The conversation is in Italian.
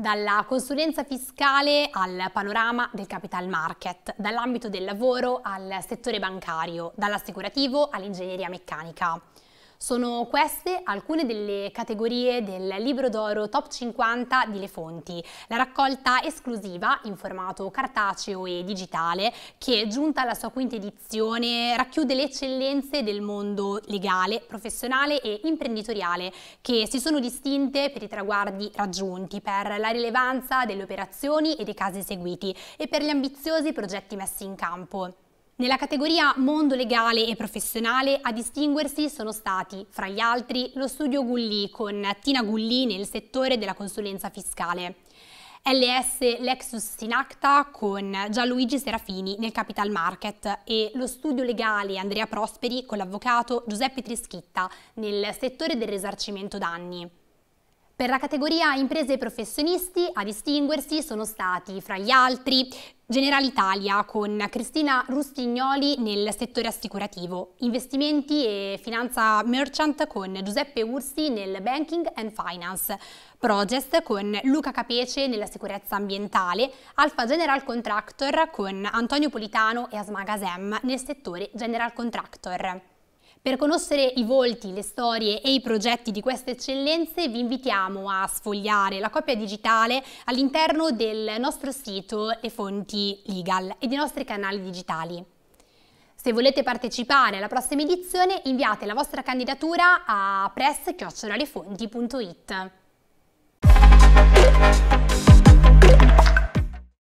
Dalla consulenza fiscale al panorama del capital market, dall'ambito del lavoro al settore bancario, dall'assicurativo all'ingegneria meccanica. Sono queste alcune delle categorie del Libro d'Oro Top 50 di Le Fonti, la raccolta esclusiva in formato cartaceo e digitale che, giunta alla sua quinta edizione, racchiude le eccellenze del mondo legale, professionale e imprenditoriale che si sono distinte per i traguardi raggiunti, per la rilevanza delle operazioni e dei casi eseguiti e per gli ambiziosi progetti messi in campo. Nella categoria mondo legale e professionale a distinguersi sono stati, fra gli altri, lo studio Gulli con Tina Gulli nel settore della consulenza fiscale, LS Lexus Sinacta con Gianluigi Serafini nel Capital Market e lo studio legale Andrea Prosperi con l'avvocato Giuseppe Trischitta nel settore del risarcimento danni. Per la categoria imprese e professionisti a distinguersi sono stati, fra gli altri, General Italia con Cristina Rustignoli nel settore assicurativo, investimenti e finanza merchant con Giuseppe Ursi nel banking and finance, Progest con Luca Capece nella sicurezza ambientale, Alfa General Contractor con Antonio Politano e Asmagasem nel settore General Contractor. Per conoscere i volti, le storie e i progetti di queste eccellenze vi invitiamo a sfogliare la copia digitale all'interno del nostro sito Le Fonti Legal e dei nostri canali digitali. Se volete partecipare alla prossima edizione inviate la vostra candidatura a press.lefonti.it.